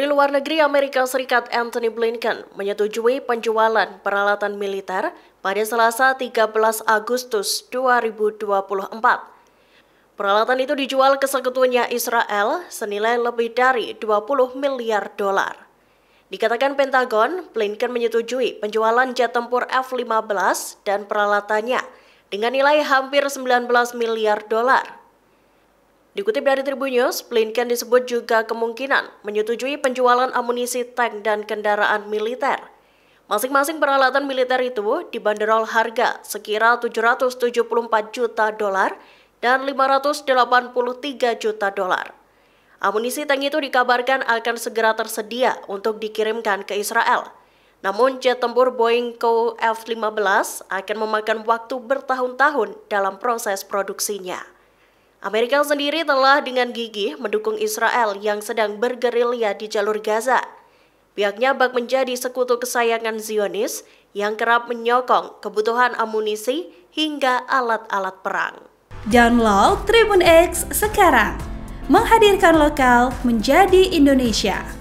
Di luar negeri, Amerika Serikat Anthony Blinken menyetujui penjualan peralatan militer pada Selasa 13 Agustus 2024. Peralatan itu dijual ke sekutunya Israel senilai lebih dari 20 miliar dolar. Dikatakan Pentagon, Blinken menyetujui penjualan jet tempur F-15 dan peralatannya dengan nilai hampir 19 miliar dolar. Dikutip dari Tribun News, Blinken disebut juga kemungkinan menyetujui penjualan amunisi tank dan kendaraan militer. Masing-masing peralatan militer itu dibanderol harga sekira 774 juta dolar dan 583 juta dolar. Amunisi tank itu dikabarkan akan segera tersedia untuk dikirimkan ke Israel. Namun jet tempur Boeing Co F-15 akan memakan waktu bertahun-tahun dalam proses produksinya. Amerika sendiri telah dengan gigih mendukung Israel yang sedang bergerilya di jalur Gaza. Pihaknya bak menjadi sekutu kesayangan Zionis yang kerap menyokong kebutuhan amunisi hingga alat-alat perang. Download Tribun X sekarang, menghadirkan lokal menjadi Indonesia.